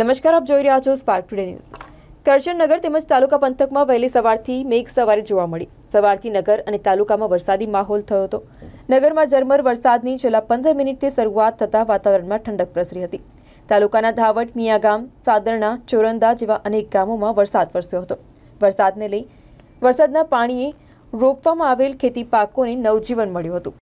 નમસ્કાર આપ જોઈ રહ્યા છો સ્પાર્ક ટુડે ન્યૂઝ કરજણનગર તેમજ તાલુકા પંથકમાં વહેલી સવારથી મેઘ સવારે જોવા મળી સવારથી નગર અને તાલુકામાં વરસાદી માહોલ થયો હતો નગરમાં ઝરમર વરસાદની છેલ્લા પંદર મિનિટથી શરૂઆત થતાં વાતાવરણમાં ઠંડક પ્રસરી હતી તાલુકાના ધાવટ મિયાગામ સાદરણા ચોરંદા જેવા અનેક ગામોમાં વરસાદ વરસ્યો હતો વરસાદને લઈ વરસાદના પાણીએ રોપવામાં આવેલ ખેતી પાકોને નવજીવન મળ્યું હતું